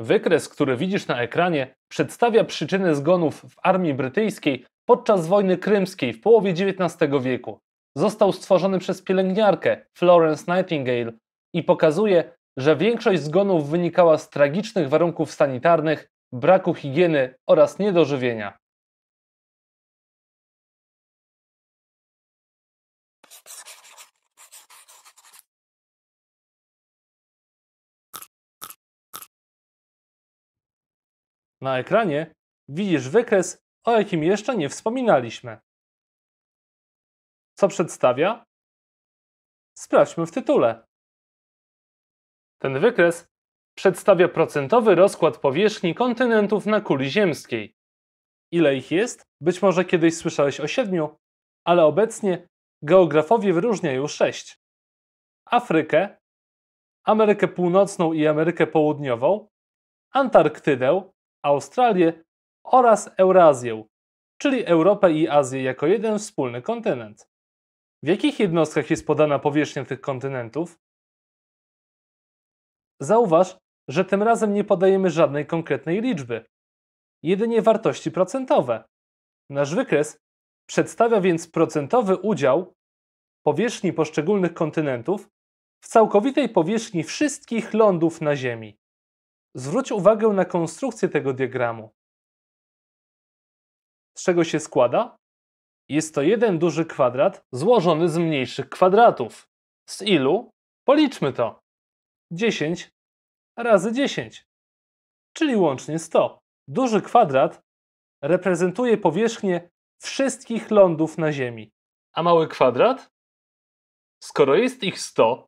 Wykres, który widzisz na ekranie, przedstawia przyczyny zgonów w armii brytyjskiej podczas wojny krymskiej w połowie XIX wieku. Został stworzony przez pielęgniarkę Florence Nightingale i pokazuje, że większość zgonów wynikała z tragicznych warunków sanitarnych, braku higieny oraz niedożywienia. Na ekranie widzisz wykres, o jakim jeszcze nie wspominaliśmy. Co przedstawia? Sprawdźmy w tytule. Ten wykres przedstawia procentowy rozkład powierzchni kontynentów na kuli ziemskiej. Ile ich jest? Być może kiedyś słyszałeś o siedmiu, ale obecnie geografowie wyróżniają sześć. Afrykę, Amerykę Północną i Amerykę Południową, Antarktydę, Australię oraz Eurazję, czyli Europę i Azję jako jeden wspólny kontynent. W jakich jednostkach jest podana powierzchnia tych kontynentów? Zauważ, że tym razem nie podajemy żadnej konkretnej liczby, jedynie wartości procentowe. Nasz wykres przedstawia więc procentowy udział powierzchni poszczególnych kontynentów w całkowitej powierzchni wszystkich lądów na Ziemi. Zwróć uwagę na konstrukcję tego diagramu. Z czego się składa? Jest to jeden duży kwadrat złożony z mniejszych kwadratów. Z ilu? Policzmy to. 10 razy 10, czyli łącznie 100. Duży kwadrat reprezentuje powierzchnię wszystkich lądów na Ziemi. A mały kwadrat? Skoro jest ich 100,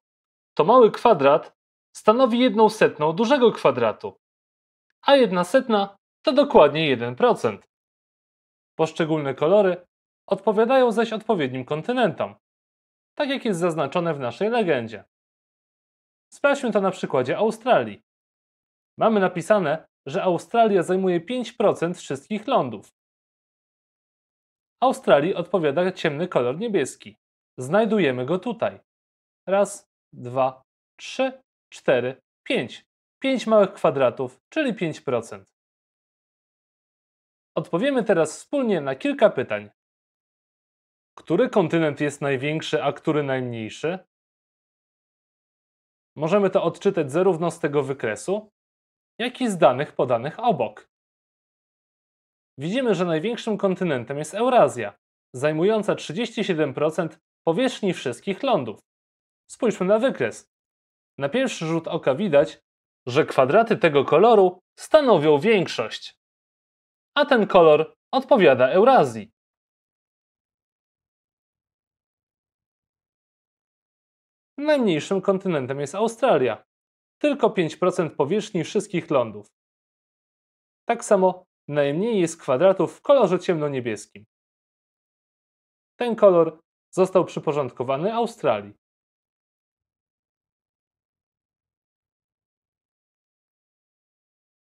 to mały kwadrat stanowi jedną setną dużego kwadratu, a jedna setna to dokładnie 1%. Poszczególne kolory odpowiadają zaś odpowiednim kontynentom, tak jak jest zaznaczone w naszej legendzie. Sprawdźmy to na przykładzie Australii. Mamy napisane, że Australia zajmuje 5% wszystkich lądów. Australii odpowiada ciemny kolor niebieski. Znajdujemy go tutaj. Raz, dwa, trzy 4, 5. 5 małych kwadratów, czyli 5%. Odpowiemy teraz wspólnie na kilka pytań. Który kontynent jest największy, a który najmniejszy? Możemy to odczytać zarówno z tego wykresu, jak i z danych podanych obok. Widzimy, że największym kontynentem jest Eurazja, zajmująca 37% powierzchni wszystkich lądów. Spójrzmy na wykres. Na pierwszy rzut oka widać, że kwadraty tego koloru stanowią większość, a ten kolor odpowiada Eurazji. Najmniejszym kontynentem jest Australia, tylko 5% powierzchni wszystkich lądów. Tak samo najmniej jest kwadratów w kolorze ciemnoniebieskim. Ten kolor został przyporządkowany Australii.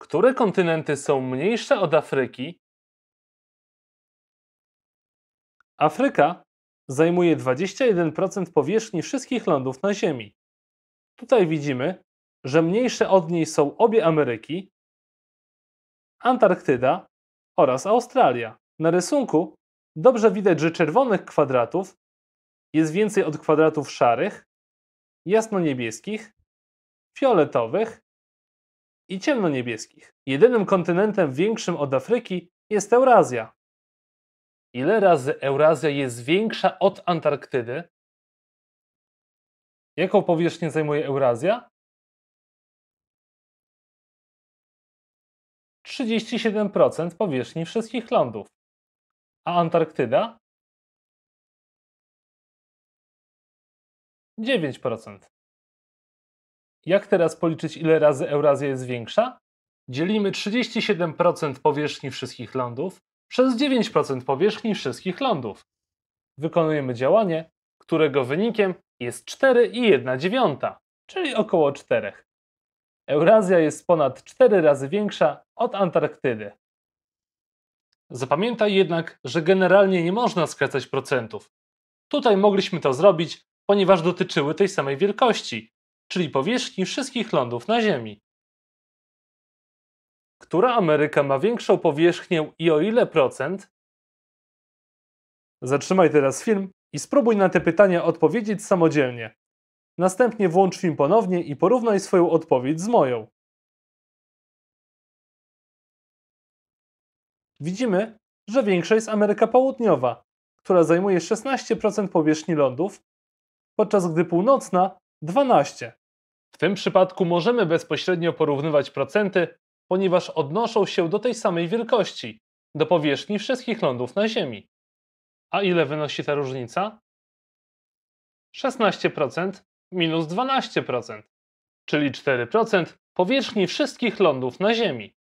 Które kontynenty są mniejsze od Afryki? Afryka zajmuje 21% powierzchni wszystkich lądów na Ziemi. Tutaj widzimy, że mniejsze od niej są obie Ameryki, Antarktyda oraz Australia. Na rysunku dobrze widać, że czerwonych kwadratów jest więcej od kwadratów szarych, jasno-niebieskich, fioletowych i ciemnoniebieskich. Jedynym kontynentem większym od Afryki jest Eurazja. Ile razy Eurazja jest większa od Antarktydy? Jaką powierzchnię zajmuje Eurazja? 37% powierzchni wszystkich lądów. A Antarktyda? 9%. Jak teraz policzyć, ile razy Eurazja jest większa? Dzielimy 37% powierzchni wszystkich lądów przez 9% powierzchni wszystkich lądów. Wykonujemy działanie, którego wynikiem jest 4,1, czyli około 4. Eurazja jest ponad 4 razy większa od Antarktydy. Zapamiętaj jednak, że generalnie nie można skracać procentów. Tutaj mogliśmy to zrobić, ponieważ dotyczyły tej samej wielkości, czyli powierzchni wszystkich lądów na Ziemi. Która Ameryka ma większą powierzchnię i o ile procent? Zatrzymaj teraz film i spróbuj na te pytania odpowiedzieć samodzielnie. Następnie włącz film ponownie i porównaj swoją odpowiedź z moją. Widzimy, że większa jest Ameryka Południowa, która zajmuje 16% powierzchni lądów, podczas gdy północna 12. W tym przypadku możemy bezpośrednio porównywać procenty, ponieważ odnoszą się do tej samej wielkości, do powierzchni wszystkich lądów na Ziemi. A ile wynosi ta różnica? 16% minus 12%, czyli 4% powierzchni wszystkich lądów na Ziemi.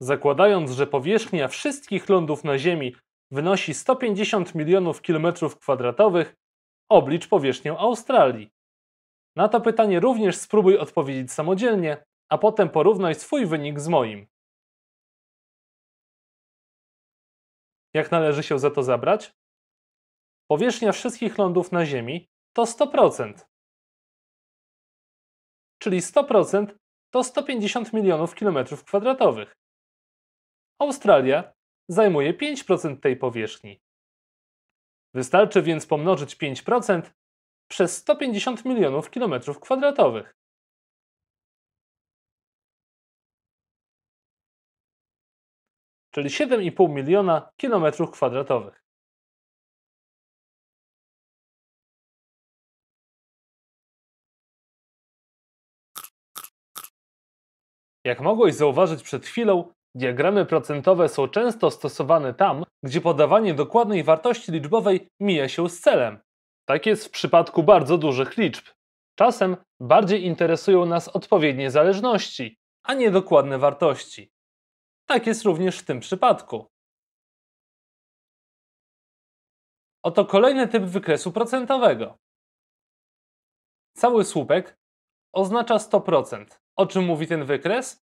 Zakładając, że powierzchnia wszystkich lądów na Ziemi wynosi 150 milionów kilometrów kwadratowych, Oblicz powierzchnię Australii. Na to pytanie również spróbuj odpowiedzieć samodzielnie, a potem porównaj swój wynik z moim. Jak należy się za to zabrać? Powierzchnia wszystkich lądów na Ziemi to 100%. Czyli 100% to 150 milionów kilometrów kwadratowych. Australia zajmuje 5% tej powierzchni. Wystarczy więc pomnożyć 5% przez 150 milionów kilometrów kwadratowych. Czyli 7,5 miliona kilometrów kwadratowych. Jak mogłeś zauważyć przed chwilą, Diagramy procentowe są często stosowane tam, gdzie podawanie dokładnej wartości liczbowej mija się z celem. Tak jest w przypadku bardzo dużych liczb. Czasem bardziej interesują nas odpowiednie zależności, a nie dokładne wartości. Tak jest również w tym przypadku. Oto kolejny typ wykresu procentowego. Cały słupek oznacza 100%. O czym mówi ten wykres?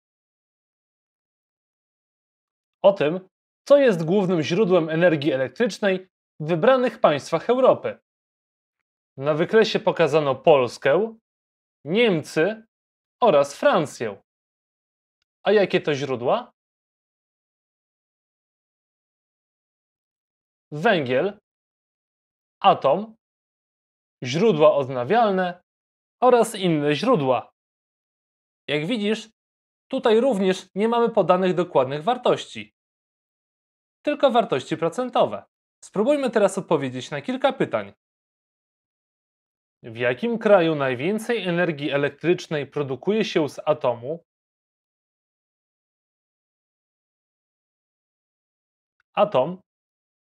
o tym, co jest głównym źródłem energii elektrycznej w wybranych państwach Europy. Na wykresie pokazano Polskę, Niemcy oraz Francję. A jakie to źródła? Węgiel, atom, źródła odnawialne oraz inne źródła. Jak widzisz, tutaj również nie mamy podanych dokładnych wartości tylko wartości procentowe. Spróbujmy teraz odpowiedzieć na kilka pytań. W jakim kraju najwięcej energii elektrycznej produkuje się z atomu? Atom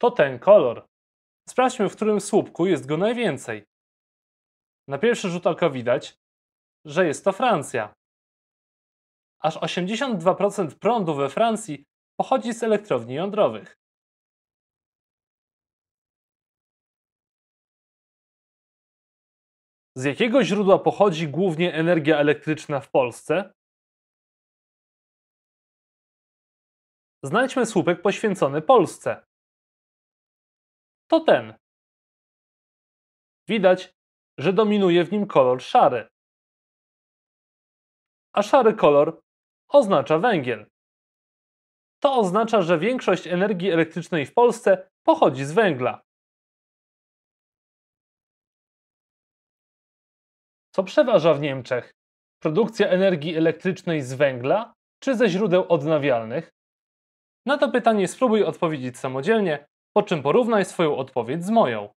to ten kolor. Sprawdźmy, w którym słupku jest go najwięcej. Na pierwszy rzut oka widać, że jest to Francja. Aż 82% prądu we Francji pochodzi z elektrowni jądrowych. Z jakiego źródła pochodzi głównie energia elektryczna w Polsce? Znajdźmy słupek poświęcony Polsce. To ten. Widać, że dominuje w nim kolor szary. A szary kolor oznacza węgiel to oznacza, że większość energii elektrycznej w Polsce pochodzi z węgla. Co przeważa w Niemczech? Produkcja energii elektrycznej z węgla czy ze źródeł odnawialnych? Na to pytanie spróbuj odpowiedzieć samodzielnie, po czym porównaj swoją odpowiedź z moją.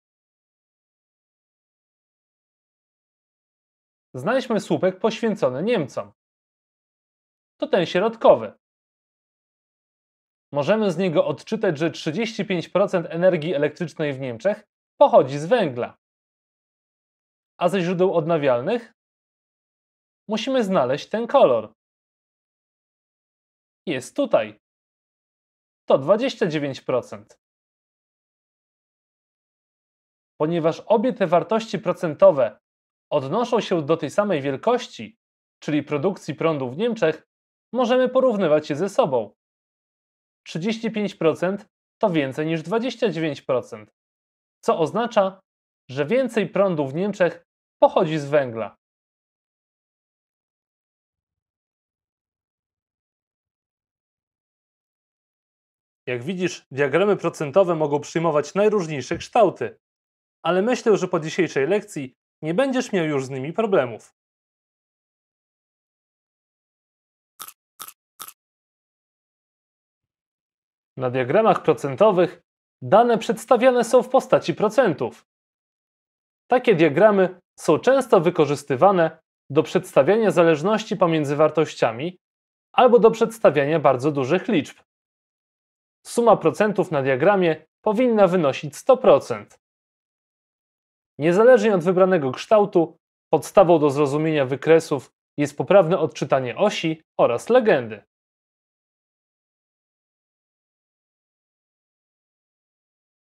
Znajdźmy słupek poświęcony Niemcom. To ten środkowy. Możemy z niego odczytać, że 35% energii elektrycznej w Niemczech pochodzi z węgla. A ze źródeł odnawialnych? Musimy znaleźć ten kolor. Jest tutaj. To 29%. Ponieważ obie te wartości procentowe odnoszą się do tej samej wielkości, czyli produkcji prądu w Niemczech, możemy porównywać je ze sobą. 35% to więcej niż 29%, co oznacza, że więcej prądu w Niemczech pochodzi z węgla. Jak widzisz, diagramy procentowe mogą przyjmować najróżniejsze kształty, ale myślę, że po dzisiejszej lekcji nie będziesz miał już z nimi problemów. Na diagramach procentowych dane przedstawiane są w postaci procentów. Takie diagramy są często wykorzystywane do przedstawiania zależności pomiędzy wartościami albo do przedstawiania bardzo dużych liczb. Suma procentów na diagramie powinna wynosić 100%. Niezależnie od wybranego kształtu, podstawą do zrozumienia wykresów jest poprawne odczytanie osi oraz legendy.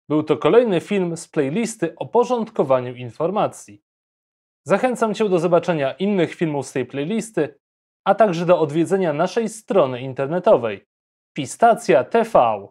Był to kolejny film z playlisty o porządkowaniu informacji. Zachęcam Cię do zobaczenia innych filmów z tej playlisty, a także do odwiedzenia naszej strony internetowej pistacja.tv.